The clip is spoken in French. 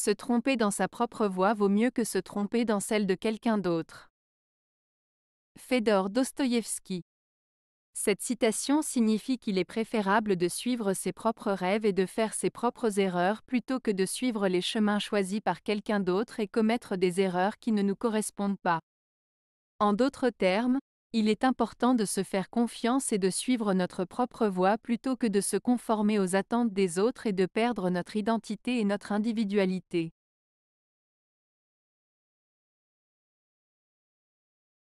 Se tromper dans sa propre voie vaut mieux que se tromper dans celle de quelqu'un d'autre. Fédor Dostoïevski. Cette citation signifie qu'il est préférable de suivre ses propres rêves et de faire ses propres erreurs plutôt que de suivre les chemins choisis par quelqu'un d'autre et commettre des erreurs qui ne nous correspondent pas. En d'autres termes, il est important de se faire confiance et de suivre notre propre voie plutôt que de se conformer aux attentes des autres et de perdre notre identité et notre individualité.